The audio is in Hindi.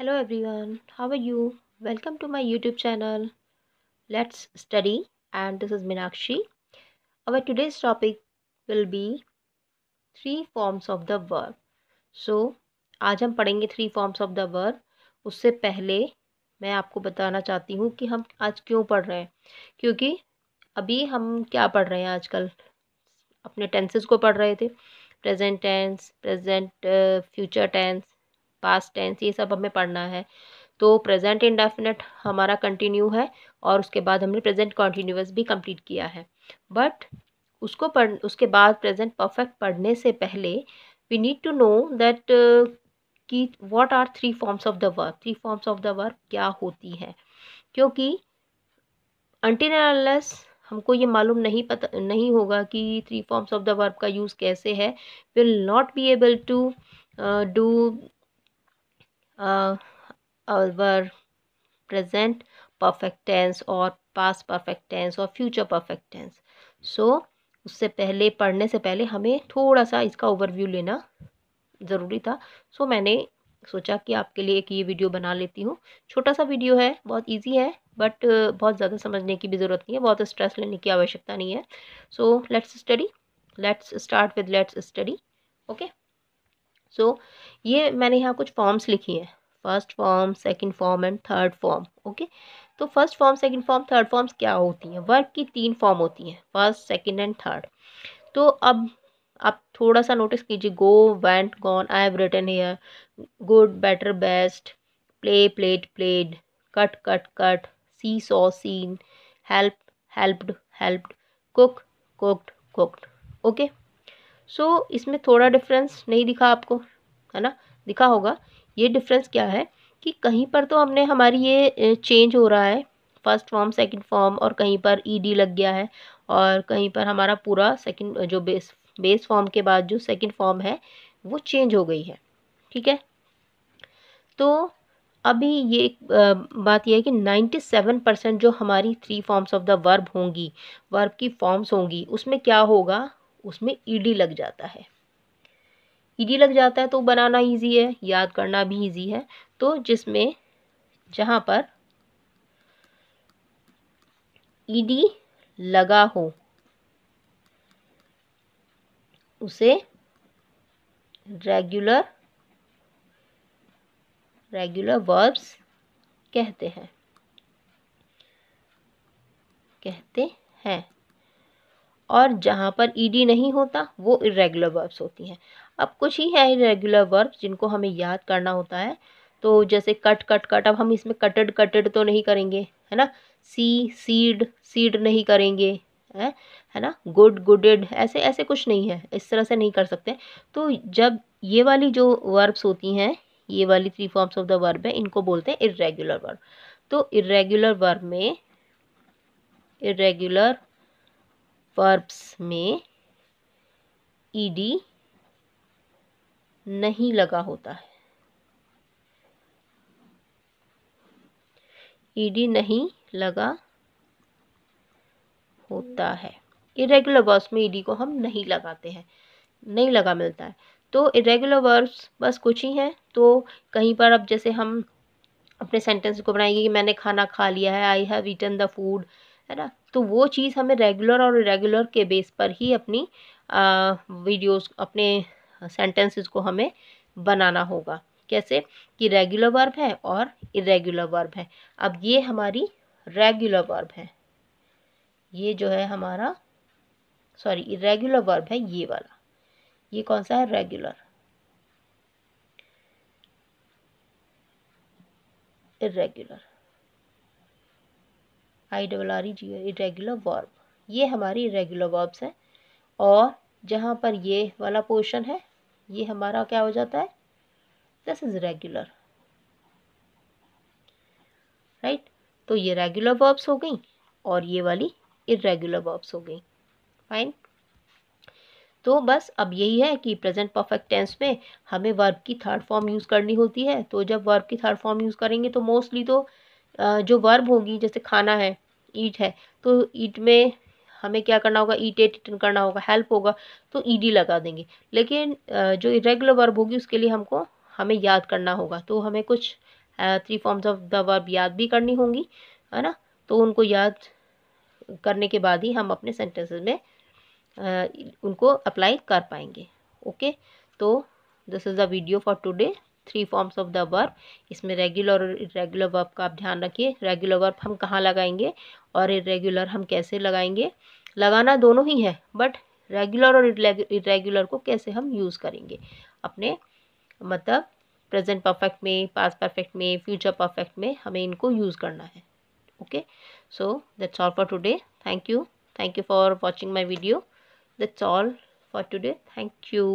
hello everyone how are you welcome to my YouTube channel let's study and this is Meenakshi our today's topic will be three forms of the verb सो आज हम पढ़ेंगे three forms of the verb उससे पहले मैं आपको बताना चाहती हूँ कि हम आज क्यों पढ़ रहे हैं क्योंकि अभी हम क्या पढ़ रहे हैं आजकल अपने टेंसेज को पढ़ रहे थे present tense present future tense past tense ये सब हमें पढ़ना है तो प्रेजेंट इंडेफिनेट हमारा कंटिन्यू है और उसके बाद हमने प्रेजेंट कॉन्टीन्यूस भी कंप्लीट किया है बट उसको पढ़ उसके बाद प्रेजेंट परफेक्ट पढ़ने से पहले we need to know that कि what are three forms of the verb three forms of the verb क्या होती है क्योंकि अनटिल हमको ये मालूम नहीं पता नहीं होगा कि three forms of the verb का यूज़ कैसे है will not be able to do Uh, our present perfect tense और past perfect tense और future perfect tense so उससे पहले पढ़ने से पहले हमें थोड़ा सा इसका ओवरव्यू लेना ज़रूरी था सो so, मैंने सोचा कि आपके लिए एक ये वीडियो बना लेती हूँ छोटा सा वीडियो है बहुत इजी है बट uh, बहुत ज़्यादा समझने की भी ज़रूरत नहीं है बहुत स्ट्रेस लेने की आवश्यकता नहीं है so let's study let's start with let's study okay so so, ये मैंने यहाँ कुछ फॉर्म्स लिखी हैं first form second form and third form okay तो first form second form third forms क्या होती हैं वर्क की तीन फॉर्म होती हैं फर्स्ट सेकंड एंड थर्ड तो अब आप थोड़ा सा नोटिस कीजिए go went gone I have written here good better best play plate played cut cut cut see saw seen help helped helped cook cooked cooked okay so so, इसमें थोड़ा डिफरेंस नहीं दिखा आपको है ना दिखा होगा ये डिफरेंस क्या है कि कहीं पर तो हमने हमारी ये चेंज हो रहा है फर्स्ट फॉर्म सेकंड फॉर्म और कहीं पर ईडी लग गया है और कहीं पर हमारा पूरा सेकंड जो बेस बेस फॉर्म के बाद जो सेकंड फॉर्म है वो चेंज हो गई है ठीक है तो अभी ये बात यह है कि नाइन्टी सेवन परसेंट जो हमारी three forms of the verb होंगी वर्ब की फॉर्म्स होंगी उसमें क्या होगा उसमें ईडी लग जाता है ईडी लग जाता है तो बनाना ईजी है याद करना भी ईजी है तो जिसमें जहाँ पर ईडी लगा हो उसे रेगुलर रेगुलर वर्ब्स कहते हैं कहते हैं और जहाँ पर ई e डी नहीं होता वो इरेगुलर वर्ब्स होती हैं अब कुछ ही हैं इरेगुलर वर्ब्स जिनको हमें याद करना होता है तो जैसे कट कट कट अब हम इसमें कटड कटड तो नहीं करेंगे है ना सी सीड सीड नहीं करेंगे है है ना गुड गुडेड ऐसे ऐसे कुछ नहीं है इस तरह से नहीं कर सकते तो जब ये वाली जो वर्ब्स होती हैं ये वाली three forms of the verb है इनको बोलते हैं इरेगुलर वर्ब तो इरेगुलर वर्ब में इरेगुलर वर्ब्स में ईडी e नहीं लगा होता है ईडी e नहीं लगा होता है इरेगुलर वर्ब्स में ईडी e को हम नहीं लगाते हैं नहीं लगा मिलता है तो इरेगुलर वर्ब्स बस कुछ ही हैं तो कहीं पर अब जैसे हम अपने सेंटेंस को बनाएंगे कि मैंने खाना खा लिया है I have eaten the food है ना तो वो चीज़ हमें रेगुलर और इरेगुलर के बेस पर ही अपनी वीडियोस अपने सेंटेंसेस को हमें बनाना होगा कैसे कि रेगुलर वर्ब है और इरेगुलर वर्ब है अब ये हमारी रेगुलर वर्ब है ये जो है हमारा सॉरी इरेगुलर वर्ब है ये वाला ये कौन सा है regular irregular I double R E G irregular verb ये हमारी इरेगुलर वर्ब्स हैं और जहाँ पर ये वाला पोर्शन है ये हमारा क्या हो जाता है दिस इज़ रेगुलर राइट तो ये रेगुलर वर्ब्स हो गई और ये वाली इरेगुलर वर्ब्स हो गई फाइन तो बस अब यही है कि प्रेजेंट परफेक्ट टेंस में हमें वर्ब की थर्ड फॉर्म यूज़ करनी होती है तो जब वर्ब की थर्ड फॉर्म यूज़ करेंगे तो मोस्टली तो जो वर्ब होगी जैसे खाना है ईट है तो ईट में हमें क्या करना होगा ईट एट इटन करना होगा हेल्प होगा तो ई डी लगा देंगे लेकिन जो इरेगुलर वर्ब होगी उसके लिए हमको हमें याद करना होगा तो हमें कुछ three forms of the verb याद भी करनी होंगी है ना तो उनको याद करने के बाद ही हम अपने सेंटेंसेस में आ, उनको अप्लाई कर पाएंगे ओके तो this is the video for today three forms of the verb इसमें रेगुलर और इरेगुलर वर्ब का आप ध्यान रखिए रेगुलर वर्ब हम कहाँ लगाएंगे और इरेगुलर हम कैसे लगाएंगे लगाना दोनों ही है बट रेगुलर और इरेगुलर को कैसे हम यूज़ करेंगे अपने मतलब प्रेजेंट परफेक्ट में पास परफेक्ट में फ्यूचर परफेक्ट में हमें इनको यूज़ करना है okay so that's all for today thank you thank you for watching my video that's all for today thank you